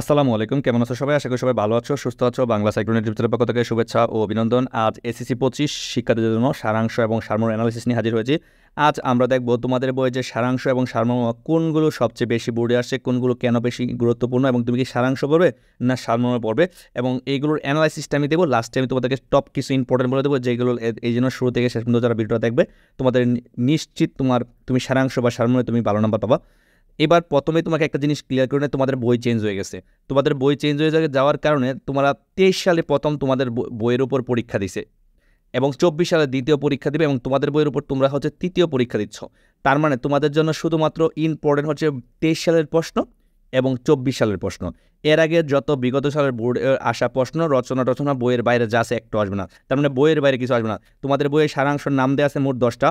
আসসালামু আলাইকুম কেমন আছো সবাই আশা করি সবাই ভালো আছো সুস্থ আছো বাংলা সাইক্লোনের টিপচারের পক্ষ থেকে শুভেচ্ছা ও অভিনন্দন আজ এসএসসি পঁচিশ শিক্ষার্থীদের জন্য সারাংশ এবং সারমর্ম অ্যানালিসিস নিয়ে হাজির হয়েছি আজ আমরা দেখব তোমাদের বইয়ে যে সারাংশ এবং সারমর্ম কোনগুলো সবচেয়ে বেশি বোর্ডে আসছে কোনগুলো কেন বেশি গুরুত্বপূর্ণ এবং তুমি কি সারাংশ পড়বে না সারমর্ম পড়বে এবং এইগুলোর অ্যানালাইসিসটা আমি দেবো লাস্টে আমি তোমাদেরকে টপ কিছু ইম্পর্টেন্ট বলে দেবো যেগুলো এই জন্য শুরু থেকে শেষ পর্যন্ত যারা ভিডিওটা দেখবে তোমাদের নিশ্চিত তোমার তুমি সারাংশ বা সারমর্মে তুমি ভালো নাম্বার পাবা এবার প্রথমে তোমাকে একটা জিনিস ক্লিয়ার করে তোমাদের বই চেঞ্জ হয়ে গেছে তোমাদের বই চেঞ্জ হয়ে যাওয়ার কারণে তোমরা তেইশ সালে প্রথম তোমাদের বইয়ের উপর পরীক্ষা দিছে এবং চব্বিশ সালে দ্বিতীয় পরীক্ষা দিবে এবং তোমাদের বইয়ের উপর তোমরা হচ্ছে তৃতীয় পরীক্ষা দিচ্ছ তার মানে তোমাদের জন্য শুধুমাত্র ইম্পর্টেন্ট হচ্ছে তেইশ সালের প্রশ্ন এবং চব্বিশ সালের প্রশ্ন এর আগে যত বিগত সালের বোর্ডে আসা প্রশ্ন রচনা রচনা বইয়ের বাইরে যা আছে একটু আসবে না তার মানে বইয়ের বাইরে কিছু আসবে না তোমাদের বইয়ের সারাংশ নাম দেওয়া আছে মোট দশটা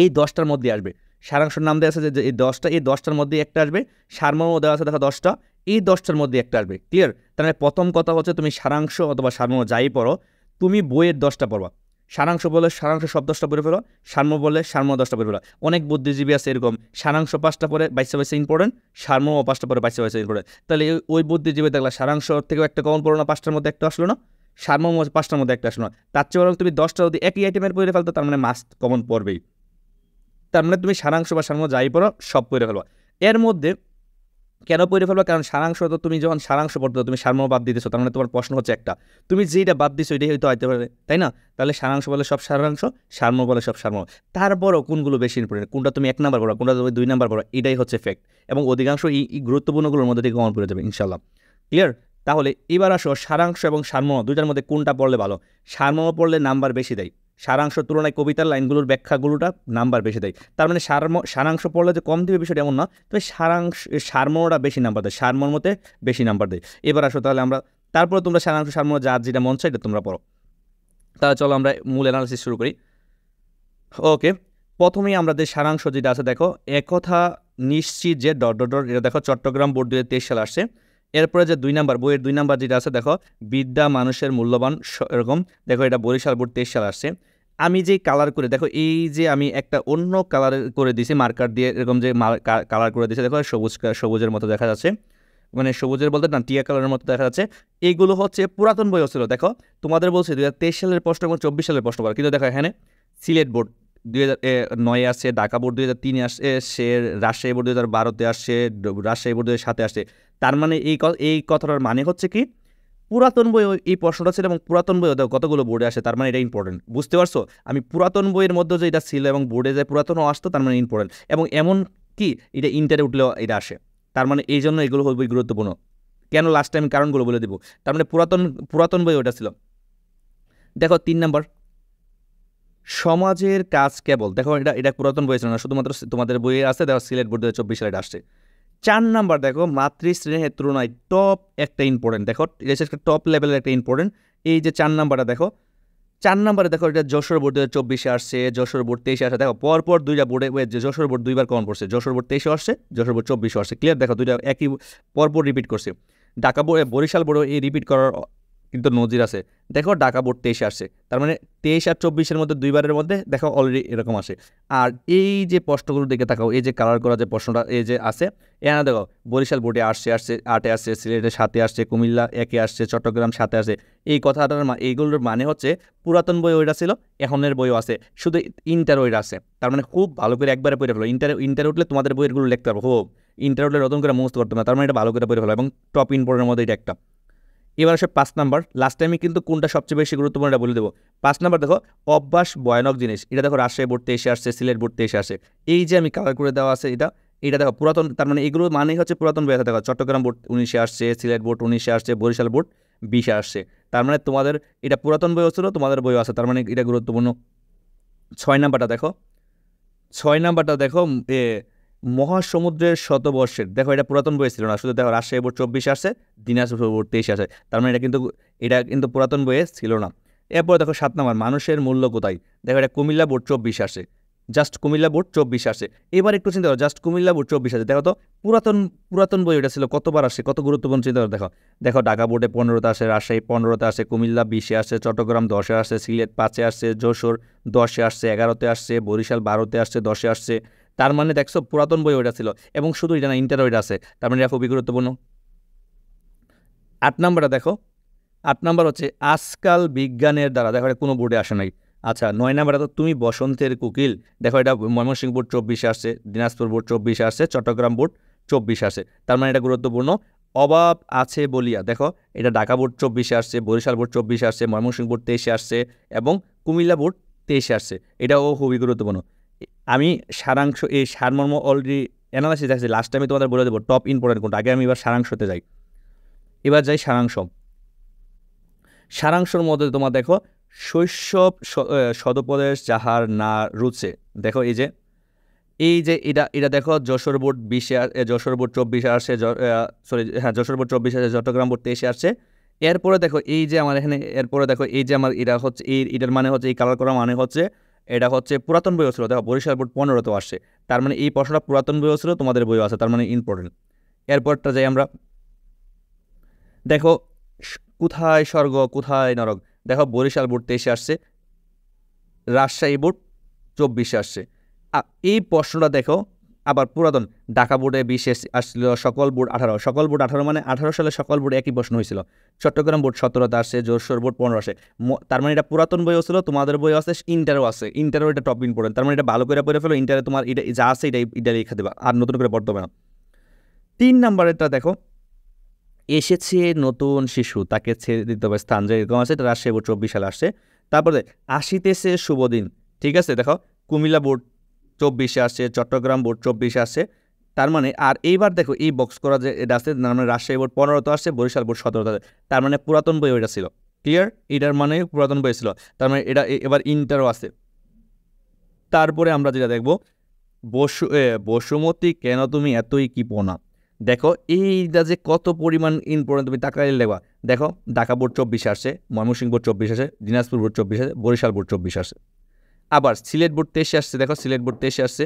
এই দশটার মধ্যে আসবে সারাংশর নাম দেওয়া আছে যে এই দশটা এই দশটার মধ্যে একটা আসবে সারমর্ম দেওয়া আছে দেখা দশটা এই দশটার মধ্যে একটা আসবে ক্লিয়ার তাহলে প্রথম কথা হচ্ছে তুমি সারাংশ অথবা সারমর্ম যাই পড়ো তুমি বইয়ের দশটা পড়বা সারাংশ বলে সারাংশ সব দশটা পড়ে ফেলো সারম বলে সারম দশটা পড়ে ফেলো অনেক বুদ্ধিজীবী আছে এরকম সারাংশ পাঁচটা পরে বাইশে বাইশে ইম্পর্টেন্ট সারমর্ম পাঁচটা পরে বাইশে বাইশে ইম্পর্টেন্ট তাহলে ওই বুদ্ধিজীবী দেখলা সারাংশ থেকেও একটা কমন পড়ো না পাঁচটার মধ্যে একটা আসলো না সারমর্ম পাঁচটার মধ্যে একটা আসলো না তার চেয়ে বরং তুমি দশটা যদি একই আইটেমের পড়ে ফেলতো তার মানে মাস্ট কমন পড়বেই তার মানে তুমি সারাংশ বা সারাংশ যাই পড়ো সব পড়ে ফেলো এর মধ্যে কেন পড়ে ফেলবো কারণ সারাংশ তো তুমি যখন সারাংশ পড়তে তুমি সারম বাদ দিতেছো তার মানে তোমার প্রশ্ন হচ্ছে একটা তুমি যেইটা বাদ দিছো এটাই হয়তো আইতে পারে তাই না তাহলে সারাংশ বলে সব সারাংশ সারম বলে সব সারম তারপরও কোনগুলো বেশি ইম্পর্টেন্ট কোনটা তুমি এক নাম্বার পড়ো কোনটা তুমি দুই নাম্বার পড়ো এটাই হচ্ছে ফ্যাক্ট এবং অধিকাংশ এই গুরুত্বপূর্ণগুলোর মধ্যে থেকে গমন পড়ে যাবে ইনশাল্লাহ ক্লিয়ার তাহলে এবার আসো সারাংশ এবং সারমর্ম দুইটার মধ্যে কোনটা পড়লে ভালো সারমর্ম পড়লে নাম্বার বেশি দেয় সারাংশ তুলনায় কবিতার লাইনগুলোর ব্যাখ্যাগুলোটা নাম্বার বেশি দেয় তার মানে সারম সারাংশ পড়লে যে কম দেবে বিষয়টা এমন না তবে সারাংশ সারমর্মটা বেশি নাম্বার দেয় মতে বেশি নাম্বার দেয় এবার আসো তাহলে আমরা তারপরে তোমরা সারাংশ সারমর্ম যা যেটা মন চাই এটা তোমরা পড়ো তাহলে চলো আমরা মূল অ্যানালিসিস শুরু করি ওকে প্রথমেই আমাদের সারাংশ যেটা আছে দেখো একথা নিশ্চিত যে ডট ডট ডট এটা দেখো চট্টগ্রাম বোর্ড দু সালে আসছে এরপরে যে দুই নাম্বার বইয়ের দুই নাম্বার যেটা আছে দেখো বিদ্যা মানুষের মূল্যবান এরকম দেখো এটা বরিশাল বোর্ড তেইশ সাল আসছে আমি যে কালার করে দেখো এই যে আমি একটা অন্য কালার করে দিছি মার্কার দিয়ে এরকম যে কালার করে দিছে দেখো সবুজ সবুজের মতো দেখা যাচ্ছে মানে সবুজের বলতে না টিয়া কালারের মতো দেখা যাচ্ছে এইগুলো হচ্ছে পুরাতন বই ছিল দেখো তোমাদের বলছে দু সালের প্রশ্ন এবং চব্বিশ সালের প্রশ্ন কিন্তু দেখো এখানে সিলেট বোর্ড দুই হাজার নয়ে আসে ঢাকা বোর্ড দুই হাজার তিনে আসে সে রাজশাহী বোর্ড দুই হাজার বারোতে আসে রাজশাহী বোর্ড দুই হাজার আসে তার মানে এই এই কথাটার মানে হচ্ছে কি পুরাতন বই এই প্রশ্নটা ছিল এবং পুরাতন বই কতগুলো বোর্ডে আসে তার মানে এটা ইম্পর্টেন্ট বুঝতে পারছো আমি পুরাতন বইয়ের মধ্যে যে এটা ছিল এবং বোর্ডে যে পুরাতনও আসতো তার মানে ইম্পর্টেন্ট এবং এমন কি এটা ইন্টারে উঠলেও এটা আসে তার মানে এই জন্য এগুলো বই গুরুত্বপূর্ণ কেন লাস্ট টাইম কারণগুলো বলে দেবো তার মানে পুরাতন পুরাতন বই ওটা ছিল দেখো তিন নম্বর সমাজের কাজ কেবল দেখো এটা এটা পুরাতন বই ছিল না শুধুমাত্র তোমাদের বইয়ে আছে দেখো সিলেট বোর্ড দু চব্বিশ সালে আসছে চার নাম্বার দেখো মাতৃশ্রেণীর তুলনায় টপ একটা ইম্পর্টেন্ট দেখো বিশেষ করে টপ লেভেলের একটা ইম্পর্টেন্ট এই যে চার নাম্বারটা দেখো চার নাম্বারে দেখো এটা যশোর বোর্ড দু হাজার চব্বিশে আসছে যশোর বোর্ড তেইশে আসে দেখো পরপর দুইটা বোর্ডে যশোর বোর্ড দুইবার কমন পড়ছে যশোর বোর্ড তেইশে আসছে যশোর বোর্ড চব্বিশে আসছে ক্লিয়ার দেখো দুইটা একই পরপর রিপিট করছে ঢাকা বোর্ড বরিশাল বোর্ডও এই রিপিট করার কিন্তু নজির আছে দেখো ঢাকা বোর্ড তেইশে আসছে তার মানে তেইশ আর চব্বিশের মধ্যে দুইবারের মধ্যে দেখো অলরেডি এরকম আসে আর এই যে প্রশ্নগুলো দেখে তাকাও এই যে কালার করা যে প্রশ্নটা এই যে আছে এখানে দেখো বরিশাল বোর্ডে আসছে আসছে আটে আসছে সিলেটে সাথে আসছে কুমিল্লা একে আসছে চট্টগ্রাম সাথে আসে এই কথাটার এইগুলোর মানে হচ্ছে পুরাতন বই ওইটা ছিল এখনের বইও আছে শুধু ইন্টার ওইটা আছে তার মানে খুব ভালো করে একবারে পড়ে ফেলো ইন্টার ইন্টার উঠলে তোমাদের বইয়েরগুলো লিখতে পারবো খুব ইন্টার উঠলে রতন করে মুখস্থ করতে না তার মানে এটা ভালো করে পড়ে ফেলো এবং টপ ইম্পোর্টের মধ্যে এটা একটা এবার আসে পাঁচ নাম্বার লাস্ট টাইমে কিন্তু কোনটা সবচেয়ে বেশি গুরুত্বপূর্ণ এটা বলে দেবো পাঁচ নাম্বার দেখো অভ্যাস ভয়ানক জিনিস এটা দেখো রাজশাহী ভর্তি এসে আসছে সিলেট ভর্তি এসে আসে এই যে আমি কালার করে দেওয়া আছে এটা এটা দেখো পুরাতন তার মানে এগুলো মানেই হচ্ছে পুরাতন ব্যথা দেখো চট্টগ্রাম বোর্ড উনিশে আসছে সিলেট বোর্ড উনিশে আসছে বরিশাল বোর্ড বিশে আসছে তার মানে তোমাদের এটা পুরাতন বইও ছিল তোমাদের বইও আছে তার মানে এটা গুরুত্বপূর্ণ ছয় নাম্বারটা দেখো ছয় নাম্বারটা দেখো মহাসমুদ্রের শতবর্ষের দেখো এটা পুরাতন বই ছিল না শুধু দেখো রাজশাহী বোর্ড চব্বিশ আসে দিনাজপুর বোর্ড তেইশ আসে তার মানে এটা কিন্তু এটা কিন্তু পুরাতন বইয়ে ছিল না এরপর দেখো সাত নাম্বার মানুষের মূল্য কোথায় দেখো এটা কুমিল্লা বোর্ড চব্বিশ আসে জাস্ট কুমিল্লা বোর্ড চব্বিশ আসে এবার একটু চিন্তা করো জাস্ট কুমিল্লা বোর্ড চব্বিশ আসে দেখো তো পুরাতন পুরাতন বই ওটা ছিল কতবার আসে কত গুরুত্বপূর্ণ চিন্তা করো দেখো দেখো ঢাকা বোর্ডে পনেরোতে আসে রাজশাহী পনেরোতে আসে কুমিল্লা বিশে আসে চট্টগ্রাম দশে আসে সিলেট পাঁচে আসছে যশোর দশে আসছে এগারোতে আসছে বরিশাল বারোতে আসছে দশে আসছে তার মানে দেখছো পুরাতন বই ওইটা ছিল এবং শুধু এটা না ইন্টার ওইটা আছে তার মানে এটা খুবই গুরুত্বপূর্ণ আট নাম্বারটা দেখো আট নাম্বার হচ্ছে আজকাল বিজ্ঞানের দ্বারা দেখো এটা কোনো বোর্ডে আসে নাই আচ্ছা নয় নাম্বারটা তো তুমি বসন্তের কুকিল দেখো এটা ময়মনসিংহ বোর্ড চব্বিশে আসছে দিনাজপুর বোর্ড চব্বিশে আসছে চট্টগ্রাম বোর্ড চব্বিশে আসে তার মানে এটা গুরুত্বপূর্ণ অভাব আছে বলিয়া দেখো এটা ঢাকা বোর্ড চব্বিশে আসছে বরিশাল বোর্ড চব্বিশে আসছে ময়মনসিংহ বোর্ড তেইশে আসছে এবং কুমিল্লা বোর্ড তেইশে আসছে এটাও খুবই গুরুত্বপূর্ণ আমি সারাংশ এই সারমর্ম অলরেডি অ্যানালাইসিস আছে লাস্ট টাইমে তোমাদের বলে দেবো টপ ইম্পর্টেন্ট কোনটা আগে আমি এবার সারাংশতে যাই এবার যাই সারাংশ সারাংশর মধ্যে তোমার দেখো শৈশব সদপদেশ যাহার না রুচে দেখো এই যে এই যে এটা এটা দেখো যশোর বোর্ড বিশে যশোর বোর্ড চব্বিশে আসছে সরি হ্যাঁ যশোর বোর্ড চব্বিশে আসে চট্টগ্রাম বোর্ড তেইশে আসছে এরপরে দেখো এই যে আমার এখানে এরপরে দেখো এই যে আমার এটা হচ্ছে এই এটার মানে হচ্ছে এই কালার করা মানে হচ্ছে এটা হচ্ছে পুরাতন বইও ছিল দেখো বরিশাল বোর্ড পনেরোতেও আসছে তার মানে এই প্রশ্নটা পুরাতন বইও ছিল তোমাদের বইও আছে তার মানে ইম্পর্টেন্ট এরপরটা যাই আমরা দেখো কোথায় স্বর্গ কোথায় নরক দেখো বরিশাল বোর্ড তেইশে আসছে রাজশাহী বোর্ড চব্বিশে আসছে এই প্রশ্নটা দেখো আবার পুরাতন ঢাকা বোর্ডে বিশেষ আসছিল সকল বোর্ড আঠারো সকল বোর্ড আঠারো মানে আঠারো সালে সকল বোর্ডে একই প্রশ্ন হয়েছিল চট্টগ্রাম বোর্ড সতেরোতে আসে জোরসোর বোর্ড পনেরো আসে তার মানে এটা পুরাতন বই আসছিল তোমাদের বই আছে ইন্টারও আছে ইন্টারও এটা টপ ইম্পর্টেন্ট তার মানে এটা ভালো করে পড়ে ফেলো ইন্টারে তোমার এটা যা আছে এটা এটা লিখে দেবা আর নতুন করে পড়তে হবে না তিন নাম্বারেরটা দেখো এসেছে নতুন শিশু তাকে ছেড়ে দিতে হবে স্থান যে এরকম আছে এটা রাজশাহী বোর্ড চব্বিশ সালে আসছে তারপরে আসিতেছে শুভদিন ঠিক আছে দেখো কুমিল্লা বোর্ড চব্বিশে আসছে চট্টগ্রাম বোর্ড চব্বিশে আসে তার মানে আর এইবার দেখো এই বক্স করা যে এটা আছে তার মানে রাজশাহী বোর্ড পনেরোতে আসছে বরিশাল বোর্ড সতেরোতে আসছে তার মানে পুরাতন বই ওইটা ছিল ক্লিয়ার এটার মানে পুরাতন বই ছিল তার মানে এটা এবার ইন্টারও আছে তারপরে আমরা যেটা দেখব বসু বসুমতী কেন তুমি এতই কি পোনা দেখো এইটা যে কত পরিমাণ ইম্পর্টেন্ট তুমি তাকাইলে লেখবা দেখো ঢাকা বোর্ড চব্বিশ আসছে ময়মনসিংহ বোর্ড চব্বিশ আসে দিনাজপুর বোর্ড চব্বিশ আসে বরিশাল বোর্ড চব্বিশ আসে আবার সিলেট বোর্ড তেইশে আসছে দেখো সিলেট বোর্ড তেইশে আসছে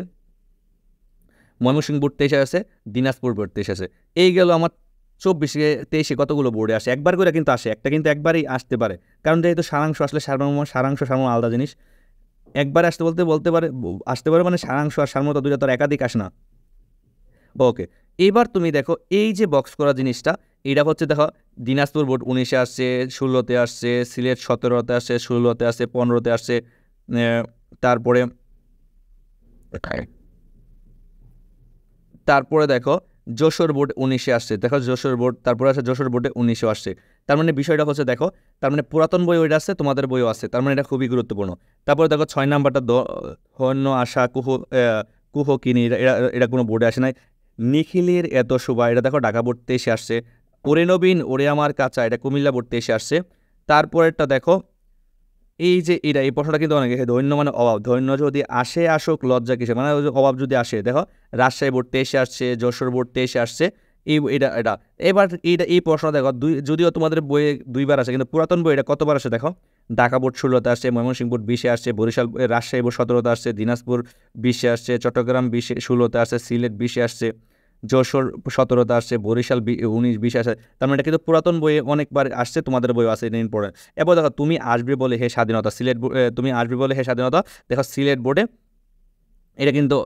ময়মনসিংহ বোর্ড তেইশে আসে দিনাজপুর বোর্ড তেইশে আসে এই গেল আমার চব্বিশে তেইশে কতগুলো বোর্ডে আসে একবার করে কিন্তু আসে একটা কিন্তু একবারই আসতে পারে কারণ যেহেতু সারাংশ আসলে সারমর্ম সারাংশ সারমর্ম আলাদা জিনিস একবার আসতে বলতে বলতে পারে আসতে পারে মানে সারাংশ আর সারমর্ম দুটা তো একাধিক আসে না ওকে এবার তুমি দেখো এই যে বক্স করা জিনিসটা এটা হচ্ছে দেখো দিনাজপুর বোর্ড উনিশে আসছে ষোলোতে আসছে সিলেট সতেরোতে আসছে ষোলোতে আসছে পনেরোতে আসছে তারপরে তারপরে দেখো যশোর বোর্ড উনিশে আসছে দেখো যশোর বোর্ড তারপরে আসে যশোর বোর্ডে উনিশেও আসছে তার মানে বিষয়টা হচ্ছে দেখো তার মানে পুরাতন বই ওইটা আছে তোমাদের বইও আছে তার মানে এটা খুবই গুরুত্বপূর্ণ তারপরে দেখো ছয় নাম্বারটা হন্য আশা কুহ কুহ কিনি এরা এটা কোনো বোর্ডে আসে নাই নিখিলের এত শোভা এটা দেখো ঢাকা বোর্ড এসে আসছে ওরে নবীন ওরে আমার কাঁচা এটা কুমিল্লা বোর্ড এসে আসছে তারপরেরটা দেখো এই যে এটা এই প্রশ্নটা কিন্তু অনেকে ধৈন্য মানে অভাব ধৈন্য যদি আসে আসুক লজ্জা কিসে মানে অভাব যদি আসে দেখো রাজশাহী বোর্ড তেইশে আসছে যশোর বোর্ড তেইশে আসছে এই এটা এটা এবার এইটা এই প্রশ্ন দেখো দুই যদিও তোমাদের বইয়ে দুইবার আসে কিন্তু পুরাতন বই এটা কতবার আসে দেখো ঢাকা বোর্ড ষোলোতে আসছে ময়মনসিংহ বোর্ড বিশে আসছে বরিশাল রাজশাহী বোর্ড সতেরোতে আসছে দিনাজপুর বিশে আসছে চট্টগ্রাম বিশে ষোলোতে আসছে সিলেট বিশে আসছে যশোর সতেরোতে আসছে বরিশাল উনিশ বিশ আসে তার মানে এটা কিন্তু পুরাতন বইয়ে অনেকবার আসছে তোমাদের বইও আছে এটা ইম্পর্টেন্ট এবার দেখো তুমি আসবে বলে হে স্বাধীনতা সিলেট তুমি আসবে বলে হে স্বাধীনতা দেখো সিলেট বোর্ডে এটা কিন্তু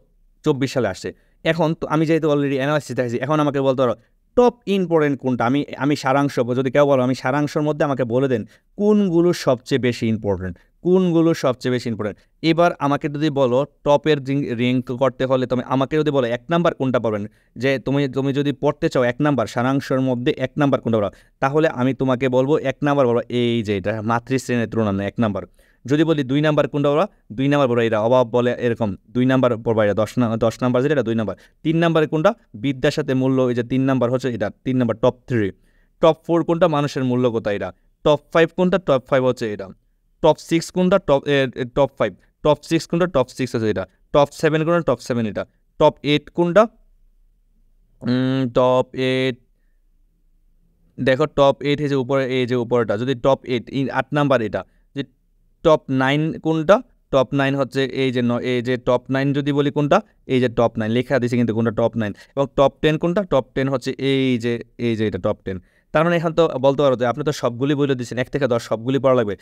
চব্বিশ সালে আসছে এখন তো আমি যেহেতু অলরেডি অ্যানালাইসিস দেখেছি এখন আমাকে বলতে পারো টপ ইম্পর্টেন্ট কোনটা আমি আমি সারাংশ যদি কেউ বলো আমি সারাংশর মধ্যে আমাকে বলে দেন কোনগুলো সবচেয়ে বেশি ইম্পর্টেন্ট কোনগুলো সবচেয়ে বেশি ইম্পর্টেন্ট এবার আমাকে যদি বলো টপের র্যাঙ্ক করতে হলে তুমি আমাকে যদি বলো এক নাম্বার কোনটা পাবেন যে তুমি তুমি যদি পড়তে চাও এক নাম্বার সারাংশের মধ্যে এক নাম্বার কোনটা পড়া তাহলে আমি তোমাকে বলবো এক নাম্বার বলো এই যে এটা মাতৃশ্রেণীর তুলনা এক নাম্বার যদি বলি দুই নাম্বার কোনটা বলা দুই নাম্বার বলো এটা অভাব বলে এরকম দুই নাম্বার পড়বা এটা দশ দশ নাম্বার যেটা দুই নাম্বার তিন নাম্বারের কোনটা বিদ্যার সাথে মূল্য এই যে তিন নাম্বার হচ্ছে এটা তিন number top three top four কোনটা মানুষের মূল্য কোথায় এটা টপ ফাইভ কোনটা টপ ফাইভ হচ্ছে এটা টপ সিক্স কোনটা top top five top six কোনটা টপ সিক্স আছে এটা টপ সেভেন কোনটা টপ সেভেন এটা টপ এইট কোনটা টপ এইট দেখো টপ এইট এই যে উপরে এই যে উপরেটা যদি টপ এইট আট নাম্বার এটা যে টপ নাইন কোনটা টপ নাইন হচ্ছে এই যে এই যে টপ নাইন যদি বলি কোনটা এই যে টপ নাইন লেখা দিয়েছে কিন্তু কোনটা টপ নাইন এবং টপ টেন কোনটা টপ টেন হচ্ছে এই যে এই যে এটা টপ টেন তার মানে এখন তো বলতে পারো যে আপনি তো সবগুলি বলে দিচ্ছেন এক থেকে দশ সবগুলি পড়া লাগবে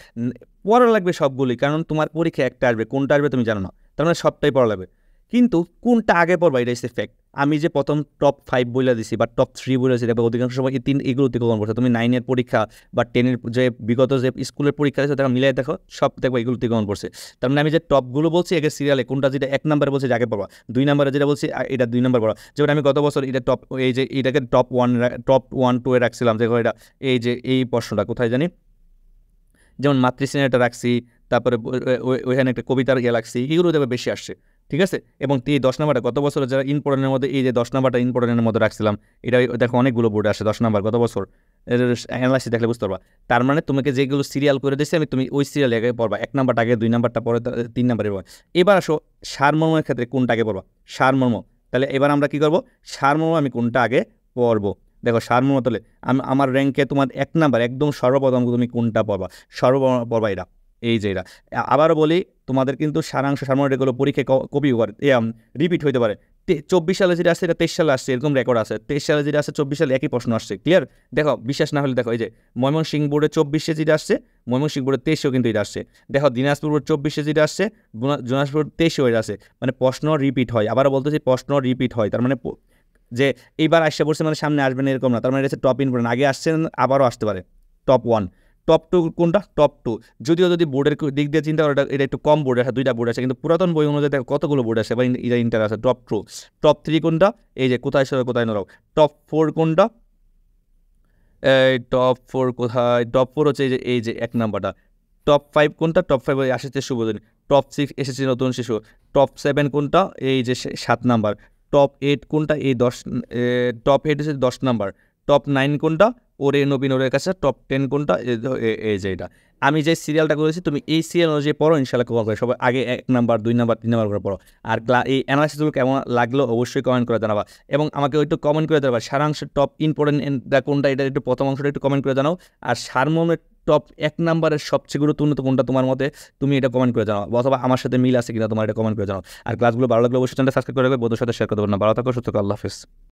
পড়া লাগবে সবগুলি কারণ তোমার পরীক্ষা একটা আসবে কোনটা আসবে তুমি জানো না তার মানে সবটাই পড়া লাগবে কিন্তু কোনটা আগে পড়বা এটা ইস ফ্যাক্ট আমি যে প্রথম টপ ফাইভ বইলা দিছি বা টপ থ্রি বলে দিছি তারপর অধিকাংশ সময় এই তিন এগুলো অতিক্রমণ করছো তুমি নাইনের পরীক্ষা বা টেনের যে বিগত যে স্কুলের পরীক্ষা আছে তারা মিলাই দেখো সব দেখবো এগুলো গ্রহণ করছে তার মানে আমি যে টপগুলো বলছি একে সিরিয়ালে কোনটা যেটা এক নম্বরে বলছি যাকে পড়া দুই নম্বরে যেটা বলছি এটা দুই নম্বর পড়া যেমন আমি গত বছর এটা টপ এই যে এটাকে টপ ওয়ান টপ ওয়ান টুয়ে রাখছিলাম যে এটা এই যে এই প্রশ্নটা কোথায় জানি যেমন মাতৃ রাখছি তারপরে ওইখানে একটা কবিতার ইয়ে লাগছি এগুলো দেখবে বেশি আসছে ঠিক আছে এবং এই দশ নাম্বারটা গত বছর যারা ইম্পর্টেন্টের মধ্যে এই যে দশ নাম্বারটা ইম্পর্টেন্টের মধ্যে রাখছিলাম এটা দেখো অনেকগুলো বোর্ডে আসে দশ নাম্বার গত বছর অ্যানালাইসিস দেখলে বুঝতে পারবা তার মানে তোমাকে যেগুলো সিরিয়াল করে দিয়েছি আমি তুমি ওই সিরিয়াল আগে পড়বা এক নাম্বারটা আগে দুই নাম্বারটা পরে তিন নাম্বারে পড়বা এবার আসো সারমর্মের ক্ষেত্রে কোনটা আগে পড়বা সারমর্ম তাহলে এবার আমরা কি করবো সারমর্ম আমি কোনটা আগে পড়বো দেখো সারমর্ম তাহলে আমি আমার র্যাঙ্কে তোমার এক নাম্বার একদম সর্বপ্রথম তুমি কোনটা পড়বা সর্বপ্রথম পড়বা এটা এই যে এরা আবারও বলি তোমাদের কিন্তু সারাংশ সারমন এগুলো পরীক্ষায় কপি করে রিপিট হইতে পারে চব্বিশ সালে যেটা আসছে এটা তেইশ সালে আসছে এরকম রেকর্ড আছে তেইশ সালে যেটা আসছে চব্বিশ সালে একই প্রশ্ন আসছে ক্লিয়ার দেখো বিশ্বাস না হলে দেখো এই যে ময়মনসিং বোর্ডে চব্বিশে যেটা আসছে ময়মনসিং বোর্ডে তেইশেও কিন্তু এটা আসছে দেখো দিনাজপুর বোর্ড চব্বিশে যেটা আসছে দিনাজপুর তেইশেও এটা আসছে মানে প্রশ্ন রিপিট হয় আবারও বলতে চাই প্রশ্ন রিপিট হয় তার মানে যে এইবার আসছে পড়ছে মানে সামনে আসবে না এরকম না তার মানে এটা হচ্ছে টপ ইম্পর্টেন্ট আগে আসছে আবারও আসতে পারে টপ ওয়ান টপ টু কোনটা টপ টু যদিও যদি বোর্ডের দিক দিয়ে চিন্তা করো এটা একটু কম বোর্ড আসে দুইটা বোর্ড আছে কিন্তু পুরাতন বই অনুযায়ী কতগুলো বোর্ড আছে বা এটা ইন্টার আছে টপ টু টপ থ্রি কোনটা এই যে কোথায় সবাই কোথায় নড়াও টপ ফোর কোনটা এই টপ ফোর কোথায় টপ ফোর হচ্ছে এই যে এই যে এক নাম্বারটা টপ ফাইভ কোনটা টপ ফাইভ আসেছে শুভদিন টপ সিক্স এসেছে নতুন শিশু টপ সেভেন কোনটা এই যে সাত নাম্বার টপ এইট কোনটা এই দশ টপ এইট হচ্ছে দশ নাম্বার টপ নাইন কোনটা ওরে নবীনরের কাছে টপ টেন কোনটা এই যে এটা আমি যে সিরিয়ালটা করেছি তুমি এই সিরিয়াল অনুযায়ী পড়ো ইনশাল্লাহ কল করে সবাই আগে এক নাম্বার দুই নাম্বার তিন নাম্বার করে পড়ো আর এই অ্যানালাইসিসগুলো কেমন লাগলো অবশ্যই কমেন্ট করে জানাবা এবং আমাকে একটু কমেন্ট করে দেবা সারাংশের টপ ইম্পর্টেন্টটা কোনটা এটা একটু প্রথম অংশটা একটু কমেন্ট করে জানাও আর সারমর্মের টপ এক নাম্বারের সবচেয়ে গুরুত্বপূর্ণ কোনটা তোমার মতে তুমি এটা কমেন্ট করে জানাও অথবা আমার সাথে মিল আছে কিনা তোমার এটা কমেন্ট করে জানাও আর ক্লাসগুলো ভালো লাগলে অবশ্যই চ্যানেলটা সাবস্ক্রাইব করে বন্ধুর সাথে শেয়ার করতে পারো না ভালো থাকো সুস্থ আল্লাহ হাফিজ